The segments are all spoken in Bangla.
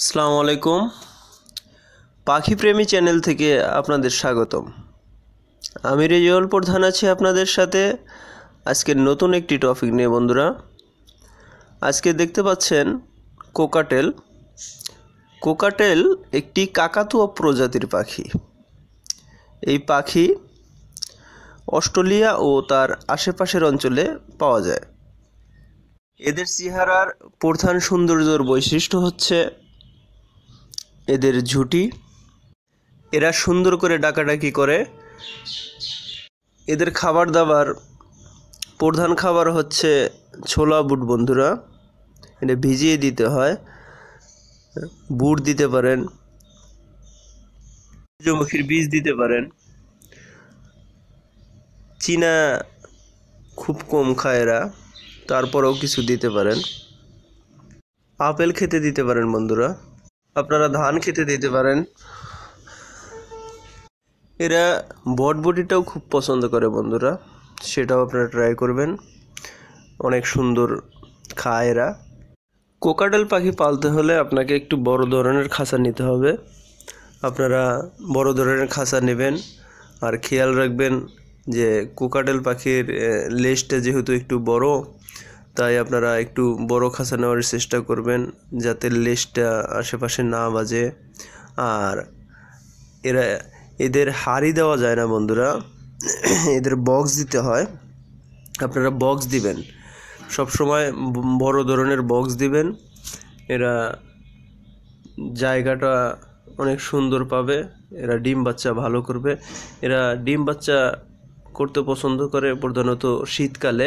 আসসালামু আলাইকুম পাখিপ্রেমী চ্যানেল থেকে আপনাদের স্বাগতম আমি রেজল প্রধান আছি আপনাদের সাথে আজকের নতুন একটি টপিক নিয়ে বন্ধুরা আজকে দেখতে পাচ্ছেন কোকাটেল কোকাটেল একটি কাকাতুয়া প্রজাতির পাখি এই পাখি অস্ট্রেলিয়া ও তার আশেপাশের অঞ্চলে পাওয়া যায় এদের চেহারার প্রধান সৌন্দর্যর বৈশিষ্ট্য হচ্ছে এদের ঝুটি এরা সুন্দর করে ডাকাডাকি করে এদের খাবার দাবার প্রধান খাবার হচ্ছে ছোলা বুট বন্ধুরা এটা ভিজিয়ে দিতে হয় বুট দিতে পারেন সূর্যমুখীর বীজ দিতে পারেন চীনা খুব কম খায় এরা তারপরেও কিছু দিতে পারেন আপেল খেতে দিতে পারেন বন্ধুরা আপনারা ধান খেতে দিতে পারেন এরা বটবটিটাও খুব পছন্দ করে বন্ধুরা সেটাও আপনারা ট্রাই করবেন অনেক সুন্দর খায় এরা কোকাডাল পাখি পালতে হলে আপনাকে একটু বড় ধরনের খাঁচা নিতে হবে আপনারা বড় ধরনের খাঁচা নেবেন আর খেয়াল রাখবেন যে কোকাডাল পাখির লেজটা যেহেতু একটু বড় তাই আপনারা একটু বড় খাঁচা নেওয়ার চেষ্টা করবেন যাতে লেজটা আশেপাশে না বাজে আর এরা এদের হাড়ি দেওয়া যায় না বন্ধুরা এদের বক্স দিতে হয় আপনারা বক্স দিবেন সব সময় বড় ধরনের বক্স দিবেন এরা জায়গাটা অনেক সুন্দর পাবে এরা ডিম বাচ্চা ভালো করবে এরা ডিম বাচ্চা করতে পছন্দ করে প্রধানত শীতকালে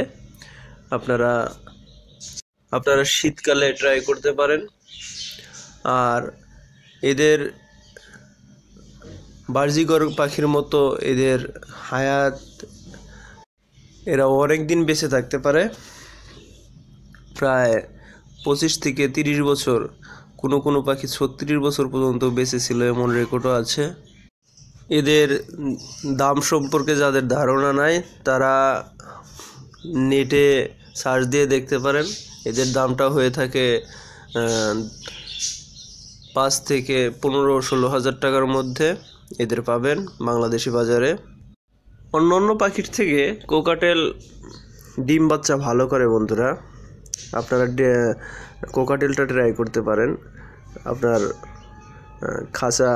আপনারা আপনারা শীতকালে ট্রাই করতে পারেন আর এদের বার্জিগর পাখির মতো এদের হায়াত এরা অনেক দিন বেঁচে থাকতে পারে প্রায় পঁচিশ থেকে তিরিশ বছর কোনো কোনো পাখি ছত্রিশ বছর পর্যন্ত বেঁচে ছিল এমন রেকর্ডও আছে এদের দাম সম্পর্কে যাদের ধারণা নাই তারা নেটে সার্চ দিয়ে দেখতে পারেন এদের দামটা হয়ে থাকে পাঁচ থেকে পনেরো ষোলো হাজার টাকার মধ্যে এদের পাবেন বাংলাদেশি বাজারে অন্য অন্য পাখির থেকে কোকাটেল ডিম বাচ্চা ভালো করে বন্ধুরা আপনারা কোকাটেলটা ট্রাই করতে পারেন আপনার খাঁচা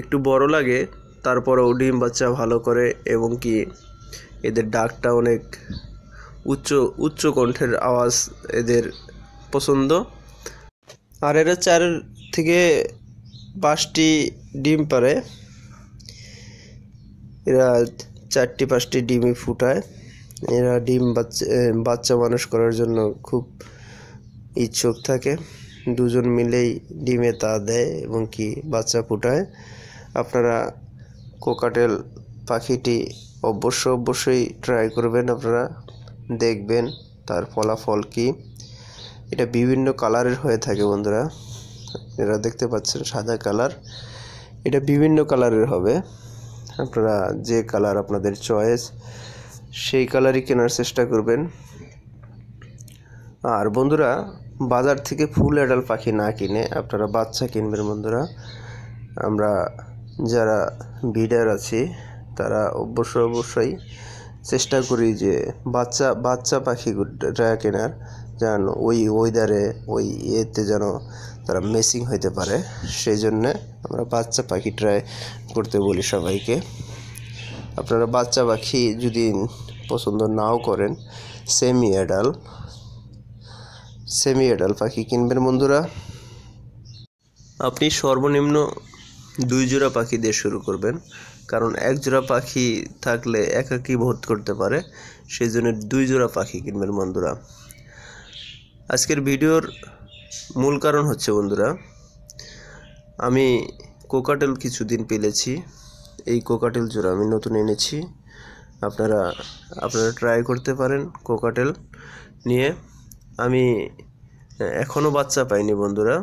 একটু বড় লাগে তারপরেও ডিম বাচ্চা ভালো করে এবং কি এদের ডাকটা অনেক উচ্চ উচ্চ কণ্ঠের আওয়াজ এদের পছন্দ আর এরা চার থেকে পাঁচটি ডিম পারে এরা চারটি পাঁচটি ডিমই ফুটায় এরা ডিম বাচ্চা বাচ্চা মানুষ করার জন্য খুব ইচ্ছুক থাকে দুজন মিলেই ডিমে তা দেয় এবং কি বাচ্চা ফুটায় আপনারা কোকাটেল পাখিটি অবশ্য অবশ্যই ট্রাই করবেন আপনারা দেখবেন তার ফলাফল কি এটা বিভিন্ন কালারের হয়ে থাকে বন্ধুরা এরা দেখতে পাচ্ছেন সাদা কালার এটা বিভিন্ন কালারের হবে আপনারা যে কালার আপনাদের চয়েস সেই কালারই কেনার চেষ্টা করবেন আর বন্ধুরা বাজার থেকে ফুল অ্যাডাল পাখি না কিনে আপনারা বাচ্চা কিনবেন বন্ধুরা আমরা যারা ভিডার আছি তারা অবশ্যই অবশ্যই চেষ্টা করি যে বাচ্চা বাচ্চা পাখিটা কেনার যেন ওই ওয়েদারে ওই ইয়েতে যেন তারা মেসিং হইতে পারে সেই জন্যে আমরা বাচ্চা পাখি ট্রাই করতে বলি সবাইকে আপনারা বাচ্চা পাখি যদি পছন্দ নাও করেন সেমি অ্যাডাল সেমি অ্যাডাল পাখি কিনবেন বন্ধুরা আপনি সর্বনিম্ন দুই জোড়া পাখি দিয়ে শুরু করবেন কারণ এক জোড়া পাখি থাকলে একাকি ভোট করতে পারে সেই জন্য দুই জোড়া পাখি কিনবেন বন্ধুরা আজকের ভিডিওর মূল কারণ হচ্ছে বন্ধুরা আমি কোকাটেল কিছুদিন পেলেছি এই কোকাটেল জোড়া আমি নতুন এনেছি আপনারা আপনারা ট্রাই করতে পারেন কোকাটেল নিয়ে আমি এখনও বাচ্চা পাইনি বন্ধুরা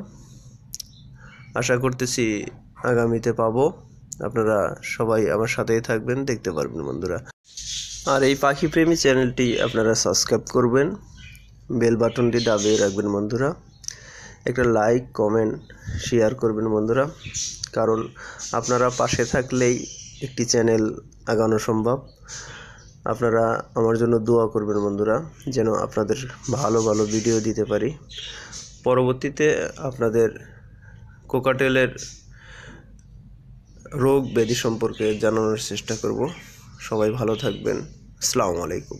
আশা করতেছি আগামীতে পাবো আপনারা সবাই আমার সাথেই থাকবেন দেখতে পারবেন বন্ধুরা আর এই পাখি প্রেমী চ্যানেলটি আপনারা সাবস্ক্রাইব করবেন বেল বাটনটি দাবিয়ে রাখবেন বন্ধুরা একটা লাইক কমেন্ট শেয়ার করবেন বন্ধুরা কারণ আপনারা পাশে থাকলেই একটি চ্যানেল আগানো সম্ভব আপনারা আমার জন্য দোয়া করবেন বন্ধুরা যেন আপনাদের ভালো ভালো ভিডিও দিতে পারি পরবর্তীতে আপনাদের কোকাটেলের রোগ ব্যাধি সম্পর্কে জানানোর চেষ্টা করব সবাই ভালো থাকবেন আসসালামু আলাইকুম